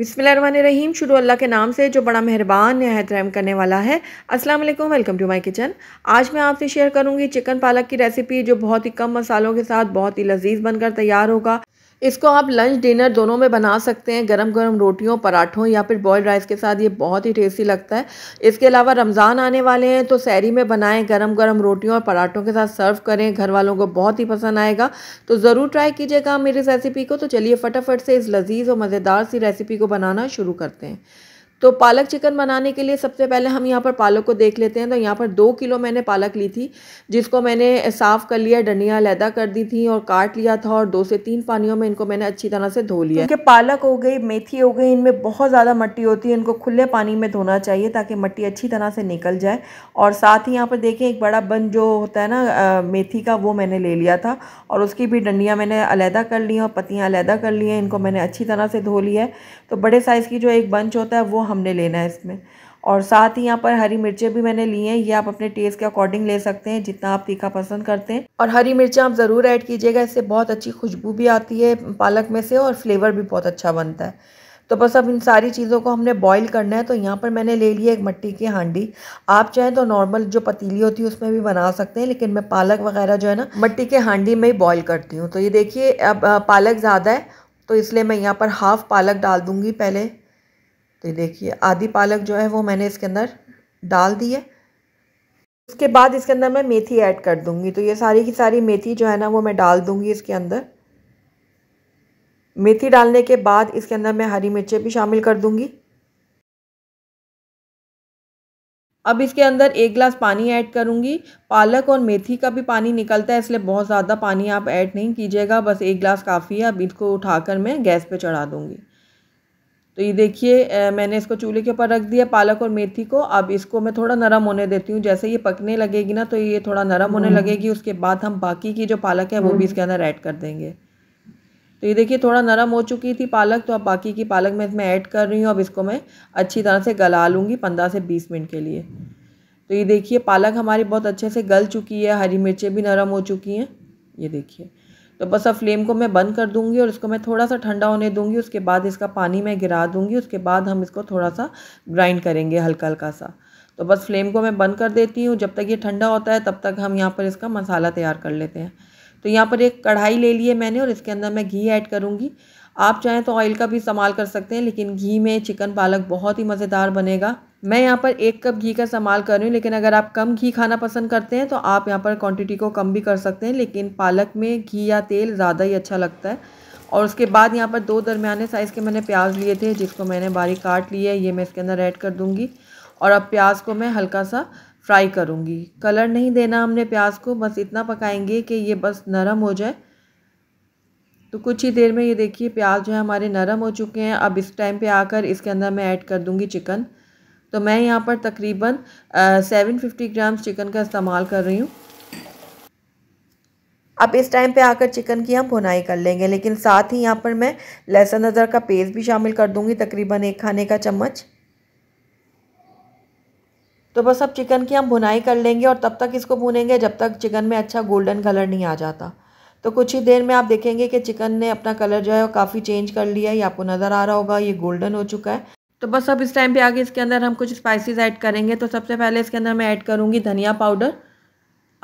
बिसमीम शुरू अल्लाह के नाम से जो बड़ा मेहरबान नहायत रहम करने वाला है अस्सलाम वालेकुम वेलकम टू माय किचन आज मैं आपसे शेयर करूंगी चिकन पालक की रेसिपी जो बहुत ही कम मसालों के साथ बहुत ही लजीज बनकर तैयार होगा इसको आप लंच डिनर दोनों में बना सकते हैं गरम गरम रोटियों पराठों या फिर बॉयल राइस के साथ ये बहुत ही टेस्टी लगता है इसके अलावा रमज़ान आने वाले हैं तो सैरी में बनाएं गरम गरम रोटियों और पराठों के साथ सर्व करें घर वालों को बहुत ही पसंद आएगा तो ज़रूर ट्राई कीजिएगा मेरी रेसिपी को तो चलिए फटाफट से इस लजीज़ और मज़ेदार सी रेसिपी को बनाना शुरू करते हैं तो पालक चिकन बनाने के लिए सबसे पहले हम यहाँ पर पालक को देख लेते हैं तो यहाँ पर दो किलो मैंने पालक ली थी जिसको मैंने साफ़ कर लिया डंडियाँ लैदा कर दी थी और काट लिया था और दो से तीन पानियों में इनको मैंने अच्छी तरह से धो लिया क्योंकि पालक हो गई मेथी हो गई इनमें बहुत ज़्यादा मट्टी होती है इनको खुले पानी में धोना चाहिए ताकि मट्टी अच्छी तरह से निकल जाए और साथ ही यहाँ पर देखें एक बड़ा बन जो होता है ना मेथी का वो मैंने ले लिया था और उसकी भी डंडियाँ मैंने अलहदा कर ली और पत्तियाँ अलहदा कर ली हैं इनको मैंने अच्छी तरह से धो लिया है तो बड़े साइज़ की जो एक बंच होता है वो हमने लेना है इसमें और साथ ही यहाँ पर हरी मिर्चें भी मैंने ली हैं ये आप अपने टेस्ट के अकॉर्डिंग ले सकते हैं जितना आप तीखा पसंद करते हैं और हरी मिर्चें आप ज़रूर ऐड कीजिएगा इससे बहुत अच्छी खुशबू भी आती है पालक में से और फ्लेवर भी बहुत अच्छा बनता है तो बस अब इन सारी चीज़ों को हमने बॉईल करना है तो यहाँ पर मैंने ले लिया एक मट्टी की हांडी आप चाहें तो नॉर्मल जो पतीली होती है उसमें भी बना सकते हैं लेकिन मैं पालक वगैरह जो है ना मट्टी के हांडी में ही बॉईल करती हूँ तो ये देखिए अब पालक ज़्यादा है तो इसलिए मैं यहाँ पर हाफ़ पालक डाल दूँगी पहले तो ये देखिए आधी पालक जो है वो मैंने इसके अंदर डाल दी है उसके बाद इसके अंदर मैं मेथी ऐड कर दूँगी तो ये सारी की सारी मेथी जो है ना वो मैं डाल दूँगी इसके अंदर मेथी डालने के बाद इसके अंदर मैं हरी मिर्चें भी शामिल कर दूँगी अब इसके अंदर एक गिलास पानी ऐड करूँगी पालक और मेथी का भी पानी निकलता है इसलिए बहुत ज़्यादा पानी आप ऐड नहीं कीजिएगा बस एक गिलास काफ़ी है अब इसको उठाकर मैं गैस पे चढ़ा दूँगी तो ये देखिए मैंने इसको चूल्हे के ऊपर रख दिया पालक और मेथी को अब इसको मैं थोड़ा नरम होने देती हूँ जैसे ये पकने लगेगी ना तो ये थोड़ा नरम होने हम्म। लगेगी उसके बाद हम बाकी की जो पालक है वो भी हम्म। इसके अंदर ऐड कर देंगे तो ये देखिए थोड़ा नरम हो चुकी थी पालक तो अब बाकी की पालक मैं इसमें ऐड कर रही हूँ अब इसको मैं अच्छी तरह से गला लूँगी पंद्रह से बीस मिनट के लिए तो ये देखिए पालक हमारी बहुत अच्छे से गल चुकी है हरी मिर्चें भी नरम हो चुकी हैं ये देखिए तो बस अब फ्लेम को मैं बंद कर दूंगी और इसको मैं थोड़ा सा ठंडा होने दूंगी उसके बाद इसका पानी मैं गिरा दूंगी उसके बाद हम इसको थोड़ा सा ग्राइंड करेंगे हल्का हल्का सा तो बस फ्लेम को मैं बंद कर देती हूँ जब तक ये ठंडा होता है तब तक हम यहाँ पर इसका मसाला तैयार कर लेते हैं तो यहाँ पर एक कढ़ाई ले ली है मैंने और इसके अंदर मैं घी ऐड करूँगी आप चाहें तो ऑयल का भी इस्तेमाल कर सकते हैं लेकिन घी में चिकन पालक बहुत ही मज़ेदार बनेगा मैं यहाँ पर एक कप घी का इस्तेमाल कर रही हूँ लेकिन अगर आप कम घी खाना पसंद करते हैं तो आप यहाँ पर क्वांटिटी को कम भी कर सकते हैं लेकिन पालक में घी या तेल ज़्यादा ही अच्छा लगता है और उसके बाद यहाँ पर दो दरमियाने साइज़ के मैंने प्याज लिए थे जिसको मैंने बारीक काट लिया है ये मैं इसके अंदर ऐड कर दूँगी और अब प्याज को मैं हल्का सा फ्राई करूँगी कलर नहीं देना हमने प्याज को बस इतना पकाएंगे कि ये बस नरम हो जाए तो कुछ ही देर में ये देखिए प्याज जो है हमारे नरम हो चुके हैं अब इस टाइम पे आकर इसके अंदर मैं ऐड कर दूँगी चिकन तो मैं यहाँ पर तकरीबन सेवन फिफ्टी ग्राम्स चिकन का इस्तेमाल कर रही हूँ अब इस टाइम पे आकर चिकन की हम भुनाई कर लेंगे लेकिन साथ ही यहाँ पर मैं लहसुन अदरक का पेस्ट भी शामिल कर दूँगी तकरीबन एक खाने का चम्मच तो बस अब चिकन की हम भुनाई कर लेंगे और तब तक इसको भुनेंगे जब तक चिकन में अच्छा गोल्डन कलर नहीं आ जाता तो कुछ ही देर में आप देखेंगे कि चिकन ने अपना कलर जो है वो काफ़ी चेंज कर लिया है ये आपको नज़र आ रहा होगा ये गोल्डन हो चुका है तो बस अब इस टाइम पे आगे इसके अंदर हम कुछ स्पाइसेस ऐड करेंगे तो सबसे पहले इसके अंदर मैं ऐड करूँगी धनिया पाउडर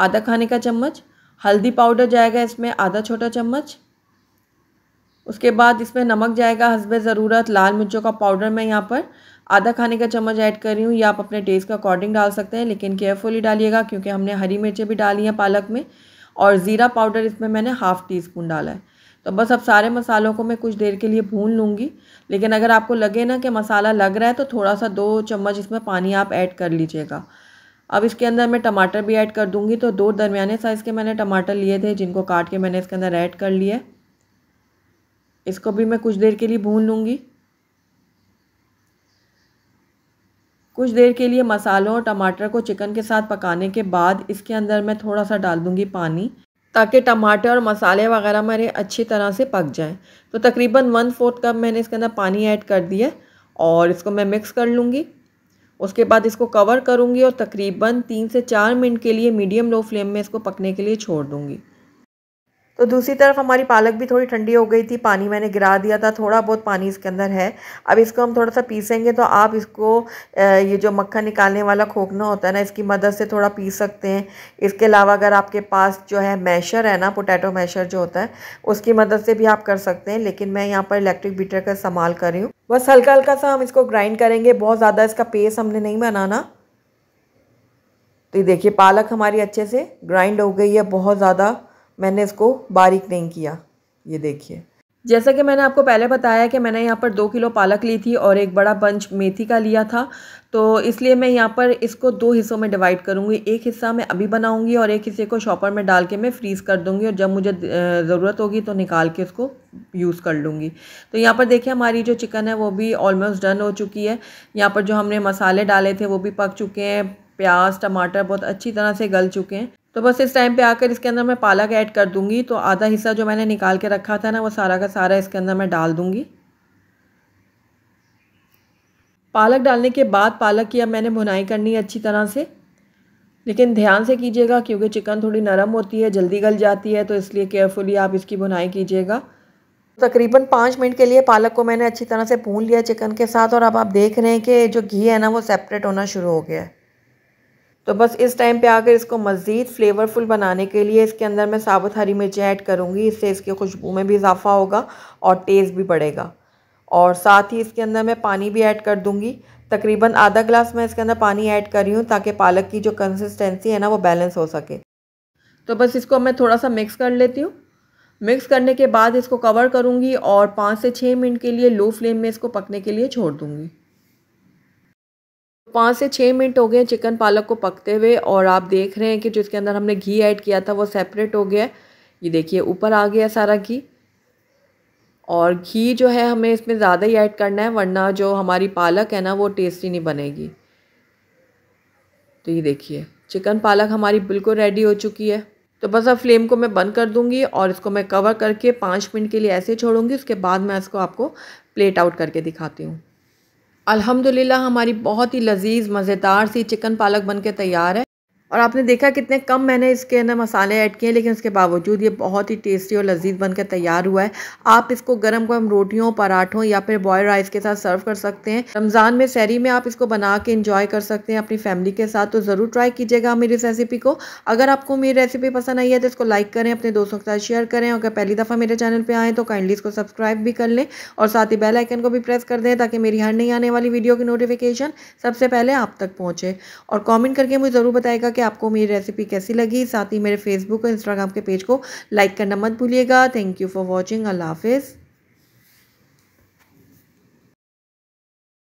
आधा खाने का चम्मच हल्दी पाउडर जाएगा इसमें आधा छोटा चम्मच उसके बाद इसमें नमक जाएगा हंसब ज़रूरत लाल मिर्चों का पाउडर मैं यहाँ पर आधा खाने का चम्मच ऐड कर रही हूँ या आप अपने टेस्ट के अकॉर्डिंग डाल सकते हैं लेकिन केयरफुली डालिएगा क्योंकि हमने हरी मिर्चें भी डाली हैं पालक में और ज़ीरा पाउडर इसमें मैंने हाफ़ टी स्पून डाला है तो बस अब सारे मसालों को मैं कुछ देर के लिए भून लूँगी लेकिन अगर आपको लगे ना कि मसाला लग रहा है तो थोड़ा सा दो चम्मच इसमें पानी आप ऐड कर लीजिएगा अब इसके अंदर मैं टमाटर भी ऐड कर दूँगी तो दो दरमिया साइज़ के मैंने टमाटर लिए थे जिनको काट के मैंने इसके अंदर ऐड कर लिया है इसको भी मैं कुछ देर के लिए भून लूँगी कुछ देर के लिए मसालों और टमाटर को चिकन के साथ पकाने के बाद इसके अंदर मैं थोड़ा सा डाल दूँगी पानी ताकि टमाटर और मसाले वगैरह मेरे अच्छी तरह से पक जाएं तो तकरीबन वन फोर्थ कप मैंने इसके अंदर पानी ऐड कर दिया और इसको मैं मिक्स कर लूँगी उसके बाद इसको कवर करूँगी और तकरीबन तीन से चार मिनट के लिए मीडियम लो फ्लेम में इसको पकने के लिए छोड़ दूँगी तो दूसरी तरफ हमारी पालक भी थोड़ी ठंडी हो गई थी पानी मैंने गिरा दिया था थोड़ा बहुत पानी इसके अंदर है अब इसको हम थोड़ा सा पीसेंगे तो आप इसको ये जो मक्खन निकालने वाला खोखना होता है ना इसकी मदद से थोड़ा पीस सकते हैं इसके अलावा अगर आपके पास जो है मैशर है ना पोटैटो मैशर जो होता है उसकी मदद से भी आप कर सकते हैं लेकिन मैं यहाँ पर इलेक्ट्रिक बीटर का इस्तेमाल कर रही हूँ बस हल्का हल्का सा हम इसको ग्राइंड करेंगे बहुत ज़्यादा इसका पेस्ट हमने नहीं बनाना तो ये देखिए पालक हमारी अच्छे से ग्राइंड हो गई है बहुत ज़्यादा मैंने इसको बारीक नहीं किया ये देखिए जैसा कि मैंने आपको पहले बताया कि मैंने यहाँ पर दो किलो पालक ली थी और एक बड़ा बंच मेथी का लिया था तो इसलिए मैं यहाँ पर इसको दो हिस्सों में डिवाइड करूँगी एक हिस्सा मैं अभी बनाऊँगी और एक हिस्से को शॉपर में डाल के मैं फ्रीज़ कर दूँगी और जब मुझे ज़रूरत होगी तो निकाल के उसको यूज़ कर लूँगी तो यहाँ पर देखिए हमारी जो चिकन है वो भी ऑलमोस्ट डन हो चुकी है यहाँ पर जो हमने मसाले डाले थे वो भी पक चुके हैं प्याज टमाटर बहुत अच्छी तरह से गल चुके हैं तो बस इस टाइम पे आकर इसके अंदर मैं पालक ऐड कर दूंगी तो आधा हिस्सा जो मैंने निकाल के रखा था ना वो सारा का सारा इसके अंदर मैं डाल दूंगी पालक डालने के बाद पालक की अब मैंने भुनाई करनी है अच्छी तरह से लेकिन ध्यान से कीजिएगा क्योंकि चिकन थोड़ी नरम होती है जल्दी गल जाती है तो इसलिए केयरफुली आप इसकी भुनाई कीजिएगा तकरीबन पाँच मिनट के लिए पालक को मैंने अच्छी तरह से भून लिया चिकन के साथ और अब आप देख रहे हैं कि जो घी है ना वो सेपरेट होना शुरू हो गया है तो बस इस टाइम पे आकर इसको मज़ीद फ्लेवरफुल बनाने के लिए इसके अंदर मैं साबुत हरी मिर्च ऐड करूँगी इससे इसकी खुशबू में भी इजाफा होगा और टेस्ट भी बढ़ेगा और साथ ही इसके अंदर मैं पानी भी ऐड कर दूँगी तकरीबन आधा ग्लास मैं इसके अंदर पानी ऐड कर रही हूँ ताकि पालक की जो कंसिस्टेंसी है ना वो बैलेंस हो सके तो बस इसको मैं थोड़ा सा मिक्स कर लेती हूँ मिक्स करने के बाद इसको कवर करूँगी और पाँच से छः मिनट के लिए लो फ्लेम में इसको पकने के लिए छोड़ दूँगी पाँच से छः मिनट हो गए हैं चिकन पालक को पकते हुए और आप देख रहे हैं कि जिसके अंदर हमने घी ऐड किया था वो सेपरेट हो गया ये देखिए ऊपर आ गया सारा घी और घी जो है हमें इसमें ज़्यादा ही ऐड करना है वरना जो हमारी पालक है ना वो टेस्टी नहीं बनेगी तो ये देखिए चिकन पालक हमारी बिल्कुल रेडी हो चुकी है तो बस अब फ्लेम को मैं बंद कर दूंगी और इसको मैं कवर करके पाँच मिनट के लिए ऐसे छोड़ूंगी उसके बाद मैं इसको आपको प्लेट आउट करके दिखाती हूँ अल्हम्दुलिल्लाह हमारी बहुत ही लजीज मज़ेदार सी चिकन पालक बनके तैयार है और आपने देखा कितने कम मैंने इसके अंदर मसाले ऐड किए हैं लेकिन उसके बावजूद ये बहुत ही टेस्टी और लजीज बनकर तैयार हुआ है आप इसको गर्म गर्म रोटियों पराठों या फिर बॉयल राइस के साथ सर्व कर सकते हैं रमज़ान में सैरी में आप इसको बना के इंजॉय कर सकते हैं अपनी फैमिली के साथ तो ज़रूर ट्राई कीजिएगा मेरी इस रेसिपी को अगर आपको मेरी रेसिपी पसंद आई है तो इसको लाइक करें अपने दोस्तों के साथ शेयर करें अगर पहली दफ़ा मेरे चैनल पर आएँ तो काइंडली इसको सब्सक्राइब भी कर लें और साथ ही बेल आइकन को भी प्रेस कर दें ताकि मेरी हर नहीं आने वाली वीडियो की नोटिफिकेशन सबसे पहले आप तक पहुँचे और कॉमेंट करके मुझे ज़रूर बताएगा कि आपको मेरी रेसिपी कैसी लगी साथ ही मेरे फेसबुक और इंस्टाग्राम के पेज को लाइक करना मत भूलिएगा थैंक यू फॉर वॉचिंग अल्लाह हाफिज़